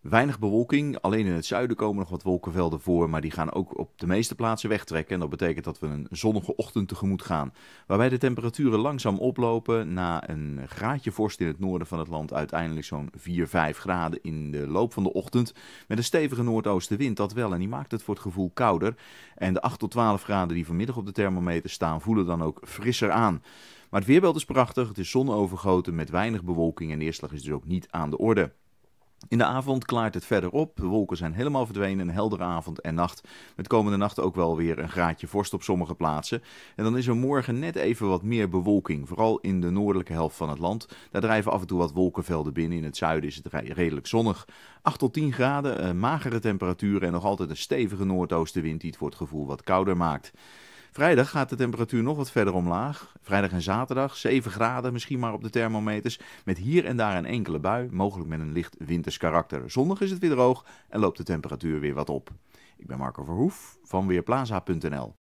Weinig bewolking, alleen in het zuiden komen nog wat wolkenvelden voor, maar die gaan ook op de meeste plaatsen wegtrekken. En dat betekent dat we een zonnige ochtend tegemoet gaan, waarbij de temperaturen langzaam oplopen na een graadje vorst in het noorden van het land, uiteindelijk zo'n 4, 5 graden in de loop van de ochtend. Met een stevige noordoostenwind, dat wel, en die maakt het voor het gevoel kouder. En de 8 tot 12 graden die vanmiddag op de thermometer staan, voelen dan ook frisser aan. Maar het weerbeeld is prachtig, het is zonovergoten met weinig bewolking en neerslag is dus ook niet aan de orde. In de avond klaart het verder op. De wolken zijn helemaal verdwenen. Een heldere avond en nacht. Met komende nacht ook wel weer een graadje vorst op sommige plaatsen. En dan is er morgen net even wat meer bewolking. Vooral in de noordelijke helft van het land. Daar drijven af en toe wat wolkenvelden binnen. In het zuiden is het redelijk zonnig. 8 tot 10 graden, eh, magere temperaturen en nog altijd een stevige noordoostenwind die het voor het gevoel wat kouder maakt. Vrijdag gaat de temperatuur nog wat verder omlaag. Vrijdag en zaterdag 7 graden misschien maar op de thermometers. Met hier en daar een enkele bui, mogelijk met een licht winters karakter. Zondag is het weer droog en loopt de temperatuur weer wat op. Ik ben Marco Verhoef van Weerplaza.nl.